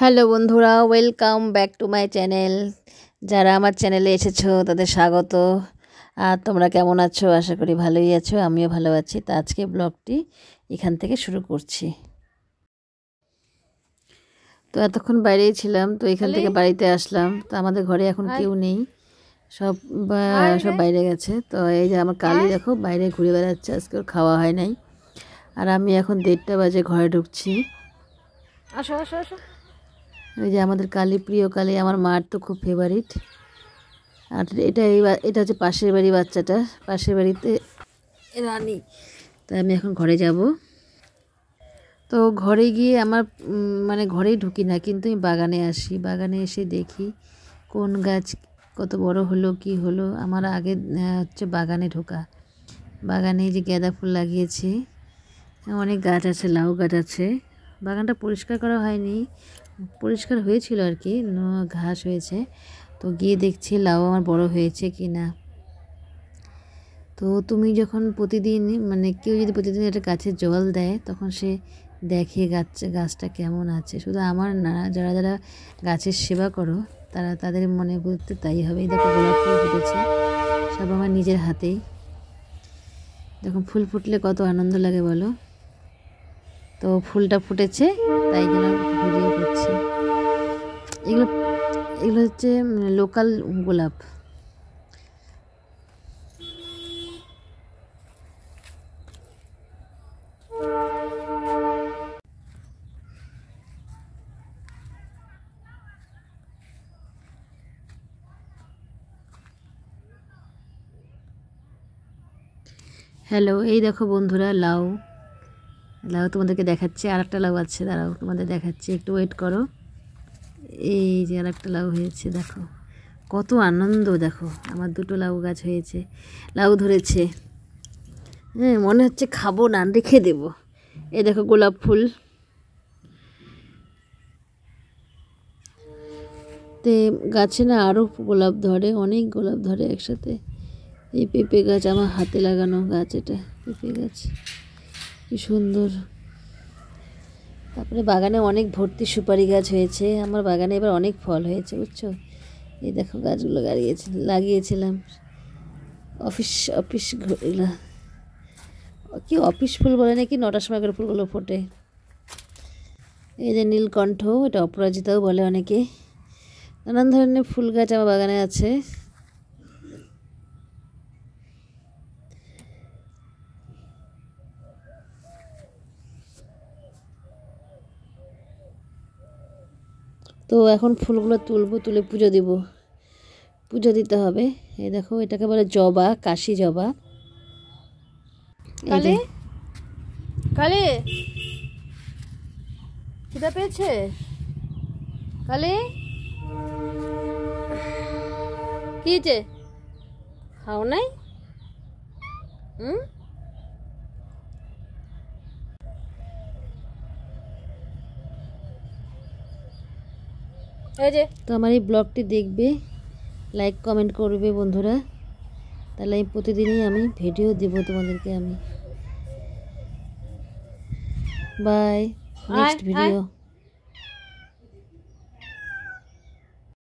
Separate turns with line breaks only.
hello বন্ধুরা welcome back to my channel যারা আমার চ্যানেলে এসেছো তাদের স্বাগত আর তোমরা কেমন আছো আশা করি ভালোই আছো আমিও ভালো আছি তা আজকে ব্লগটি এখান থেকে শুরু করছি তো এতক্ষণ বাইরেই ছিলাম তো এখান থেকে বাড়িতে আসলাম তো আমাদের ঘরে এখন কেউ নেই সব সব বাইরে গেছে তো এই যে আমার কালি দেখো বাইরে ঘুরে বেড়াচ্ছে আজকে খাওয়া হয় নাই আর আমি এখন দেড়টা বাজে ঘরে ঢুকছি আসো আসো আসো ওই যে আমাদের কালী প্রিয় কালী আমার মার তো খুব ফেভারিট আর এটা এই এটা হচ্ছে পাশের বাড়ি বাচ্চাটা পাশের বাড়িতে রানী তা আমি এখন ঘরে যাব তো ঘরে গিয়ে আমার মানে ঘরেই ঢুকি না কিন্তু আমি বাগানে আসি বাগানে এসে দেখি কোন গাছ কত বড় হলো কি হলো আমার আগে হচ্ছে বাগানে ঢোকা বাগানে যে গাঁদা ফুল লাগিয়েছি অনেক গাছ আছে লাউ গাছ আছে বাগানটা পরিষ্কার করা হয়নি পরিষ্কার হয়েছিল আর কি ঘাস হয়েছে তো গিয়ে দেখছি লাউ আমার বড় হয়েছে কি না তো তুমি যখন প্রতিদিন মানে কেউ যদি প্রতিদিন একটা গাছে জল দেয় তখন সে দেখে গাছ গাছটা কেমন আছে শুধু আমার না যারা যারা গাছের সেবা করো তারা তাদের মনে করতে তাই হবে দেখো গোলাপ ফুল ফুটেছে সব আমার নিজের হাতেই যখন ফুল ফুটলে কত আনন্দ লাগে বলো তো ফুলটা ফুটেছে তাই জন্য ভিডিও করছি এগুলো এগুলো হচ্ছে মানে লোকাল গোলাপ হ্যালো এই দেখো বন্ধুরা লাউ লাউ তোমাদেরকে দেখাচ্ছি আর একটা লাউ আছে দাঁড়াও তোমাদের দেখাচ্ছি একটু ওয়েট করো এই যে আর একটা লাউ হয়েছে দেখো কত আনন্দ দেখো আমার দুটো লাউ গাছ হয়েছে লাউ ধরেছে হ্যাঁ মনে হচ্ছে খাবো না রেখে দেব এই দেখো গোলাপ ফুল তে গাছে না আরও গোলাপ ধরে অনেক গোলাপ ধরে একসাথে এই পেঁপে গাছ আমার হাতে লাগানো গাছ এটা পেঁপে গাছ কি সুন্দর তারপরে বাগানে অনেক ভর্তি সুপারি গাছ হয়েছে আমার বাগানে এবার অনেক ফল হয়েছে বুঝছো এই দেখো গাছগুলো গাড়িয়েছে লাগিয়েছিলাম অফিস অফিস ঘুরলাম কি অফিস ফুল বলে নাকি নটার সময় করে ফুলগুলো ফোটে এই যে নীলকণ্ঠ এটা অপরাজিতাও বলে অনেকে নানান ধরনের ফুল গাছ আমার বাগানে আছে তো এখন ফুলগুলো তুলবো তুলে পুজো দিব পুজো দিতে হবে এই দেখো এটাকে বলে জবা কাশি জবা কালে কালে খিদা পেয়েছে কালে কি খাও নাই হুম এই তো আমার এই ব্লগটি দেখবে লাইক কমেন্ট করবে বন্ধুরা তাহলে আমি প্রতিদিনই আমি ভিডিও দেবো তোমাদেরকে আমি বাই নেক্সট ভিডিও